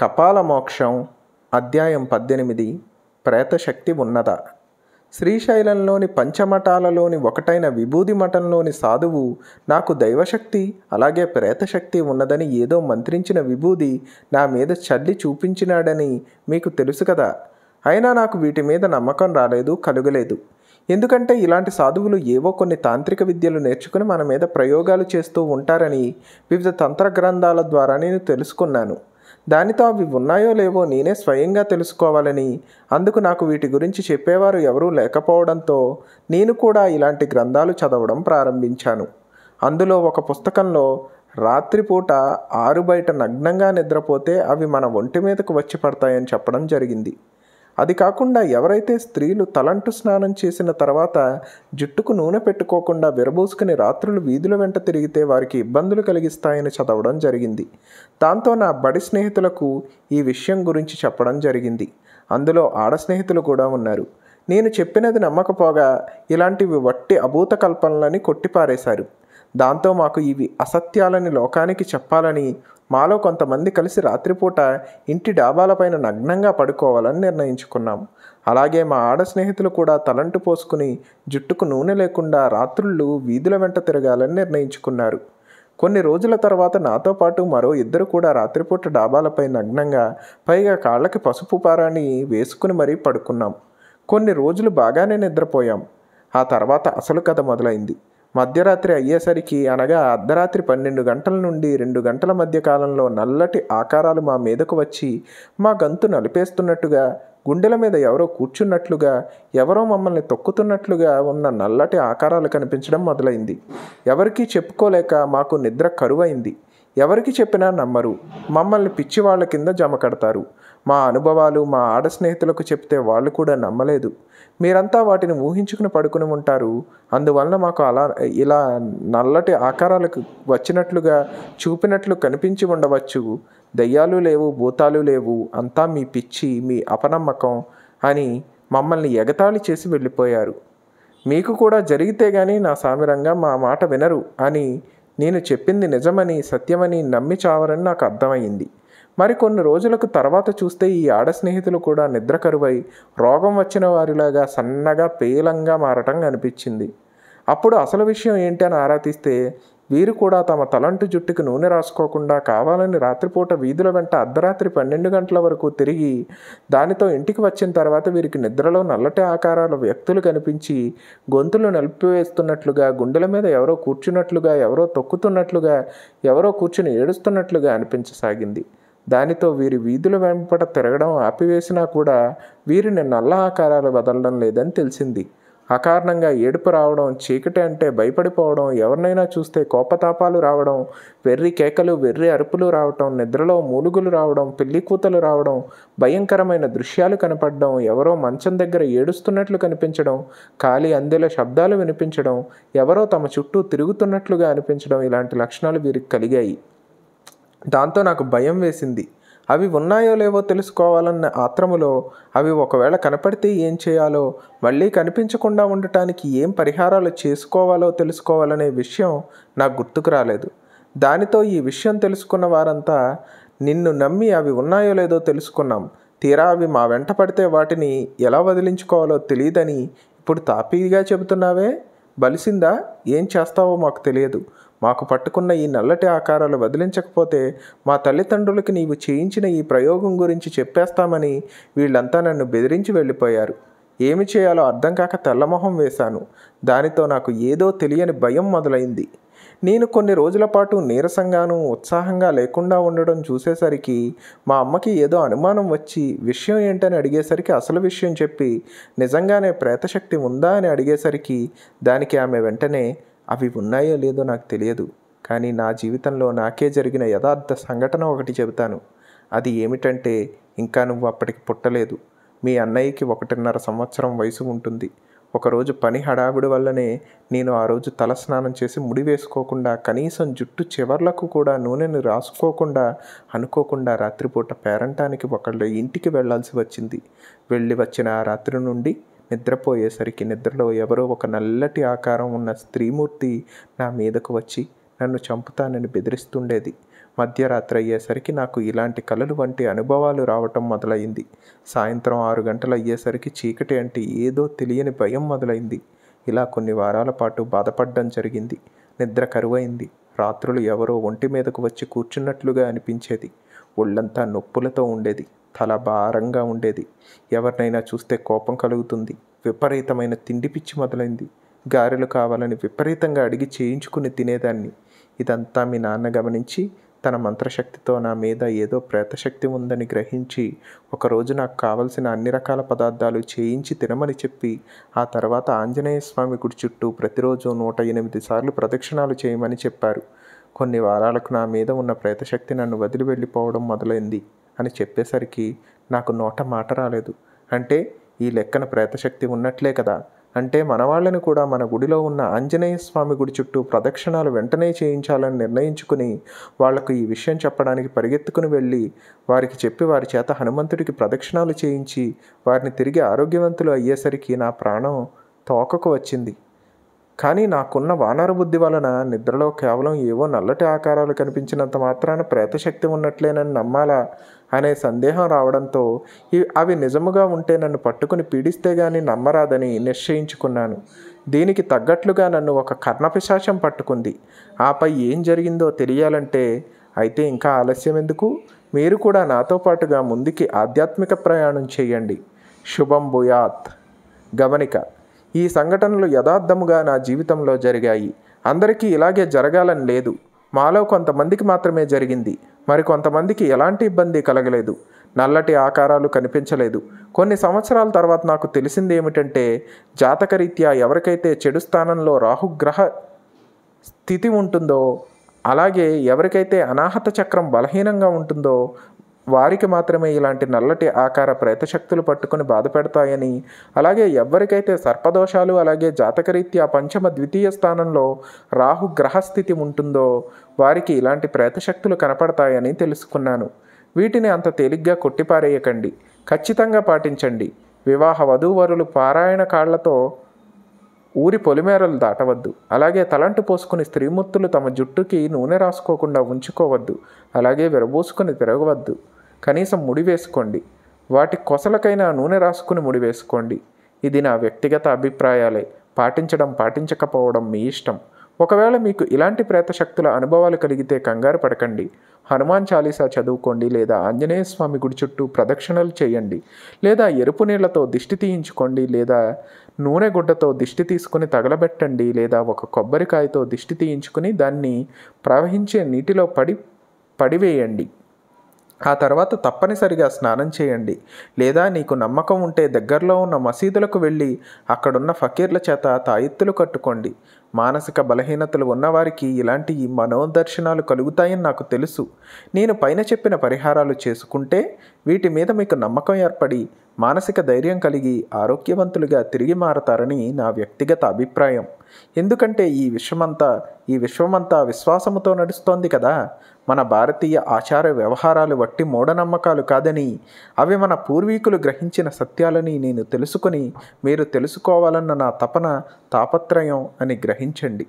కపాల మోక్షం అధ్యాయం పద్దెనిమిది ప్రేతశక్తి ఉన్నత శ్రీశైలంలోని పంచమఠాలలోని ఒకటైన విభూది మఠంలోని సాధువు నాకు దైవశక్తి అలాగే ప్రేతశక్తి ఉన్నదని ఏదో మంత్రించిన విభూది నా మీద చల్లి చూపించినాడని మీకు తెలుసు కదా అయినా నాకు వీటి మీద నమ్మకం రాలేదు కలుగలేదు ఎందుకంటే ఇలాంటి సాధువులు ఏవో కొన్ని తాంత్రిక విద్యలు నేర్చుకుని మన మీద ప్రయోగాలు చేస్తూ ఉంటారని వివిధ తంత్ర గ్రంథాల ద్వారా నేను తెలుసుకున్నాను దానితో అవి ఉన్నాయో లేవో నేనే స్వయంగా తెలుసుకోవాలని అందుకు నాకు వీటి గురించి చెప్పేవారు ఎవరూ లేకపోవడంతో నేను కూడా ఇలాంటి గ్రంథాలు చదవడం ప్రారంభించాను అందులో ఒక పుస్తకంలో రాత్రిపూట ఆరు బయట నగ్నంగా నిద్రపోతే అవి మన ఒంటి మీదకు వచ్చి పడతాయని చెప్పడం జరిగింది అది కాకుండా ఎవరైతే స్త్రీలు తలంటు స్నానం చేసిన తర్వాత జుట్టుకు నూనె పెట్టుకోకుండా విరబోసుకుని రాత్రులు వీధుల వెంట తిరిగితే వారికి ఇబ్బందులు కలిగిస్తాయని చదవడం జరిగింది దాంతో నా బడి స్నేహితులకు ఈ విషయం గురించి చెప్పడం జరిగింది అందులో ఆడ స్నేహితులు కూడా ఉన్నారు నేను చెప్పినది నమ్మకపోగా ఇలాంటివి వట్టి అభూత కల్పనలని కొట్టిపారేశారు దాంతో మాకు ఇవి అసత్యాలని లోకానికి చెప్పాలని మాలో కొంతమంది కలిసి రాత్రిపూట ఇంటి డాబాలపైన నగ్నంగా పడుకోవాలని నిర్ణయించుకున్నాం అలాగే మా ఆడ స్నేహితులు కూడా తలంటు పోసుకుని జుట్టుకు నూనె లేకుండా రాత్రుళ్ళు వీధుల వెంట తిరగాలని నిర్ణయించుకున్నారు కొన్ని రోజుల తర్వాత నాతో పాటు మరో ఇద్దరు కూడా రాత్రిపూట డాబాలపై నగ్నంగా పైగా కాళ్ళకి పసుపు పారాన్ని వేసుకుని మరీ పడుకున్నాం కొన్ని రోజులు బాగానే నిద్రపోయాం ఆ తర్వాత అసలు కథ మొదలైంది మధ్యరాత్రి అయ్యేసరికి అనగా అర్ధరాత్రి పన్నెండు గంటల నుండి రెండు గంటల మధ్య కాలంలో నల్లటి ఆకారాలు మా మీదకు వచ్చి మా గంతు నలిపేస్తున్నట్టుగా గుండెల మీద ఎవరో కూర్చున్నట్లుగా ఎవరో మమ్మల్ని తొక్కుతున్నట్లుగా ఉన్న నల్లటి ఆకారాలు కనిపించడం మొదలైంది ఎవరికీ చెప్పుకోలేక మాకు నిద్ర కరువైంది ఎవరికి చెప్పినా నమ్మరు మమ్మల్ని పిచ్చి వాళ్ళ కింద జమ కడతారు మా అనుభవాలు మా ఆడ స్నేహితులకు చెప్తే వాళ్ళు కూడా నమ్మలేదు మీరంతా వాటిని ఊహించుకుని పడుకుని ఉంటారు అందువలన మాకు అలా ఇలా నల్లటి ఆకారాలకు వచ్చినట్లుగా చూపినట్లు కనిపించి ఉండవచ్చు దయ్యాలు లేవు భూతాలు లేవు అంతా మీ పిచ్చి మీ అపనమ్మకం అని మమ్మల్ని ఎగతాళి చేసి వెళ్ళిపోయారు మీకు కూడా జరిగితే కానీ నా సామిరంగా మా మాట వినరు అని నేను చెప్పింది నిజమని సత్యమని నమ్మి చావరని నాకు అర్థమైంది మరికొన్ని రోజులకు తర్వాత చూస్తే ఈ ఆడ స్నేహితులు కూడా నిద్ర కరువై రోగం వచ్చిన వారిలాగా సన్నగా పేలంగా మారటం కనిపించింది అప్పుడు అసలు విషయం ఏంటి అని ఆరా తీస్తే వీరు కూడా తమ తలంటు జుట్టుకు నూనె రాసుకోకుండా కావాలని రాత్రిపూట వీధుల వెంట అర్ధరాత్రి పన్నెండు గంటల వరకు తిరిగి దానితో ఇంటికి వచ్చిన తర్వాత వీరికి నిద్రలో నల్లటి ఆకారాల వ్యక్తులు కనిపించి గొంతులు నలిపివేస్తున్నట్లుగా గుండెల మీద ఎవరో కూర్చున్నట్లుగా ఎవరో తొక్కుతున్నట్లుగా ఎవరో కూర్చుని ఏడుస్తున్నట్లుగా అనిపించసాగింది దానితో వీరి వీధుల వెంపట తిరగడం ఆపివేసినా కూడా వీరిని నల్ల ఆకారాలు వదలడం లేదని తెలిసింది అకారణంగా ఏడుపు రావడం చీకటి అంటే భయపడిపోవడం ఎవరినైనా చూస్తే కోపతాపాలు రావడం వెర్రి కేకలు వెర్రి అరుపులు రావడం నిద్రలో మూలుగులు రావడం పెళ్లి కూతలు రావడం భయంకరమైన దృశ్యాలు కనపడడం ఎవరో మంచం దగ్గర ఏడుస్తున్నట్లు కనిపించడం ఖాళీ అందెల శబ్దాలు వినిపించడం ఎవరో తమ చుట్టూ తిరుగుతున్నట్లుగా అనిపించడం ఇలాంటి లక్షణాలు వీరికి కలిగాయి దాంతో నాకు భయం వేసింది అవి ఉన్నాయో లేవో తెలుసుకోవాలన్న ఆత్రములో అవి ఒకవేళ కనపడితే ఏం చేయాలో మళ్ళీ కనిపించకుండా ఉండటానికి ఏం పరిహారాలు చేసుకోవాలో తెలుసుకోవాలనే విషయం నాకు గుర్తుకు రాలేదు దానితో ఈ విషయం తెలుసుకున్న వారంతా నిన్ను నమ్మి అవి ఉన్నాయో లేదో తెలుసుకున్నాం తీరా అవి మా వెంట పడితే వాటిని ఎలా వదిలించుకోవాలో తెలియదని ఇప్పుడు తాపీగా చెబుతున్నావే బలిసిందా ఏం చేస్తావో మాకు తెలియదు మాకు పట్టుకున్న ఈ నల్లటి ఆకారాలు వదిలించకపోతే మా తల్లిదండ్రులకి నీవు చేయించిన ఈ ప్రయోగం గురించి చెప్పేస్తామని వీళ్ళంతా నన్ను బెదిరించి వెళ్ళిపోయారు ఏమి చేయాలో అర్థం కాక తెల్లమొహం వేశాను దానితో నాకు ఏదో తెలియని భయం మొదలైంది నేను కొన్ని రోజుల పాటు నీరసంగాను ఉత్సాహంగా లేకుండా ఉండడం చూసేసరికి మా అమ్మకి ఏదో అనుమానం వచ్చి విషయం ఏంటని అడిగేసరికి అసలు విషయం చెప్పి నిజంగానే ప్రేతశక్తి ఉందా అని అడిగేసరికి దానికి ఆమె వెంటనే అవి ఉన్నాయో లేదో నాకు తెలియదు కానీ నా జీవితంలో నాకే జరిగిన యథార్థ సంఘటన ఒకటి చెబుతాను అది ఏమిటంటే ఇంకా నువ్వు అప్పటికి పుట్టలేదు మీ అన్నయ్యకి ఒకటిన్నర సంవత్సరం వయసు ఉంటుంది ఒకరోజు పని హడావిడి వల్లనే నేను ఆ రోజు తలస్నానం చేసి ముడి వేసుకోకుండా కనీసం జుట్టు చివర్లకు కూడా నూనెను రాసుకోకుండా అనుకోకుండా రాత్రిపూట పేరంటానికి ఒకళ్ళ ఇంటికి వెళ్లాల్సి వచ్చింది వెళ్ళి వచ్చిన ఆ రాత్రి నుండి నిద్రపోయేసరికి నిద్రలో ఎవరో ఒక నల్లటి ఆకారం ఉన్న స్త్రీమూర్తి నా మీదకు వచ్చి నన్ను చంపుతానని బెదిరిస్తుండేది మధ్యరాత్రి అయ్యేసరికి నాకు ఇలాంటి కలలు వంటి అనుభవాలు రావటం మొదలైంది సాయంత్రం ఆరు గంటలు అయ్యేసరికి చీకటి అంటే ఏదో తెలియని భయం మొదలైంది ఇలా కొన్ని వారాల పాటు బాధపడడం జరిగింది నిద్ర కరువైంది రాత్రులు ఎవరో ఒంటి మీదకు వచ్చి కూర్చున్నట్లుగా అనిపించేది ఒళ్ళంతా నొప్పులతో ఉండేది తల భారంగా ఉండేది ఎవరినైనా చూస్తే కోపం కలుగుతుంది విపరీతమైన తిండి పిచ్చి మొదలైంది గారెలు కావాలని విపరీతంగా అడిగి చేయించుకుని తినేదాన్ని ఇదంతా మీ నాన్న గమనించి తన మంత్రశక్తితో నా మీద ఏదో ప్రేతశక్తి ఉందని గ్రహించి ఒకరోజు నాకు కావలసిన అన్ని రకాల పదార్థాలు చేయించి తినమని చెప్పి ఆ తర్వాత ఆంజనేయ స్వామి గుడి చుట్టూ ప్రతిరోజు నూట ఎనిమిది సార్లు ప్రదక్షిణాలు చేయమని చెప్పారు కొన్ని వారాలకు నా మీద ఉన్న ప్రేతశక్తి నన్ను వదిలి వెళ్ళిపోవడం మొదలైంది అని చెప్పేసరికి నాకు నోట మాట రాలేదు అంటే ఈ లెక్కన ప్రేతశక్తి ఉన్నట్లే కదా అంటే మన వాళ్ళని కూడా మన గుడిలో ఉన్న ఆంజనేయ స్వామి గుడి చుట్టూ ప్రదక్షిణాలు వెంటనే చేయించాలని నిర్ణయించుకుని వాళ్లకు ఈ విషయం చెప్పడానికి పరిగెత్తుకుని వెళ్ళి వారికి చెప్పి వారి చేత హనుమంతుడికి ప్రదక్షిణాలు చేయించి వారిని తిరిగి ఆరోగ్యవంతులు అయ్యేసరికి నా ప్రాణం తోకకు వచ్చింది కానీ నాకున్న వానర బుద్ధి వలన నిద్రలో కేవలం ఏవో నల్లటి ఆకారాలు కనిపించినంత మాత్రాన ప్రేతశక్తి ఉన్నట్లేనని నమ్మాలా అనే సందేహం రావడంతో అవి నిజముగా ఉంటే నన్ను పట్టుకుని పీడిస్తే గాని నమ్మరాదని నిశ్చయించుకున్నాను దీనికి తగ్గట్లుగా నన్ను ఒక కర్ణపిశాచం పట్టుకుంది ఆపై ఏం జరిగిందో తెలియాలంటే అయితే ఇంకా ఆలస్యం ఎందుకు మీరు కూడా నాతో పాటుగా ముందుకి ఆధ్యాత్మిక ప్రయాణం చేయండి శుభం భూయాత్ గమనిక ఈ సంఘటనలు యథార్థముగా నా జీవితంలో జరిగాయి అందరికీ ఇలాగే జరగాలని లేదు మాలో కొంతమందికి మాత్రమే జరిగింది మరి కొంతమందికి ఎలాంటి ఇబ్బంది కలగలేదు నల్లటి ఆకారాలు కనిపించలేదు కొన్ని సంవత్సరాల తర్వాత నాకు తెలిసింది ఏమిటంటే జాతకరీత్యా ఎవరికైతే చెడు స్థానంలో రాహుగ్రహ స్థితి ఉంటుందో అలాగే ఎవరికైతే అనాహత చక్రం బలహీనంగా ఉంటుందో వారికి మాత్రమే ఇలాంటి నల్లటి ఆకార ప్రేతశక్తులు పట్టుకుని బాధపెడతాయని అలాగే ఎవరికైతే సర్పదోషాలు అలాగే జాతకరీత్యా పంచమ ద్వితీయ స్థానంలో రాహు గ్రహస్థితి ఉంటుందో వారికి ఇలాంటి ప్రేతశక్తులు కనపడతాయని తెలుసుకున్నాను వీటిని అంత తేలిగ్గా కొట్టిపారేయకండి ఖచ్చితంగా పాటించండి వివాహ వధూవరులు పారాయణ కాళ్లతో ఊరి పొలిమేరలు దాటవద్దు అలాగే తలంటు పోసుకుని స్త్రీమూర్తులు తమ జుట్టుకి నూనె రాసుకోకుండా ఉంచుకోవద్దు అలాగే విరబూసుకుని తిరగవద్దు కనీసం ముడి వేసుకోండి వాటి కొసలకైనా నూనె రాసుకుని ముడి వేసుకోండి ఇది నా వ్యక్తిగత అభిప్రాయాలే పాటించడం పాటించకపోవడం మీ ఇష్టం ఒకవేళ మీకు ఇలాంటి ప్రేతశక్తుల అనుభవాలు కలిగితే కంగారు పడకండి హనుమాన్ చాలీసా చదువుకోండి లేదా ఆంజనేయ స్వామి గుడి చుట్టూ ప్రదక్షిణలు చేయండి లేదా ఎరుపు నీళ్లతో దిష్టి తీయించుకోండి లేదా నూనె గుడ్డతో దిష్టి తీసుకుని తగలబెట్టండి లేదా ఒక కొబ్బరికాయతో దిష్టి తీయించుకుని దాన్ని ప్రవహించే నీటిలో పడి పడివేయండి ఆ తర్వాత తప్పనిసరిగా స్నానం చేయండి లేదా నీకు నమ్మకం ఉంటే దగ్గరలో ఉన్న మసీదులకు వెళ్ళి అక్కడున్న ఫకీర్ల చేత తాయిత్తులు కట్టుకోండి మానసిక బలహీనతలు ఉన్నవారికి ఇలాంటి మనోదర్శనాలు కలుగుతాయని నాకు తెలుసు నేను పైన చెప్పిన పరిహారాలు చేసుకుంటే వీటి మీద మీకు నమ్మకం ఏర్పడి మానసిక ధైర్యం కలిగి ఆరోగ్యవంతులుగా తిరిగి మారతారని నా వ్యక్తిగత అభిప్రాయం ఎందుకంటే ఈ విశ్వమంతా ఈ విశ్వమంతా విశ్వాసముతో నడుస్తోంది కదా మన భారతీయ ఆచార వ్యవహారాలు వట్టి మూఢనమ్మకాలు కాదని అవి మన పూర్వీకులు గ్రహించిన సత్యాలని నేను తెలుసుకుని మీరు తెలుసుకోవాలన్న నా తపన తాపత్రయం అని గ్రహించి పాటించండి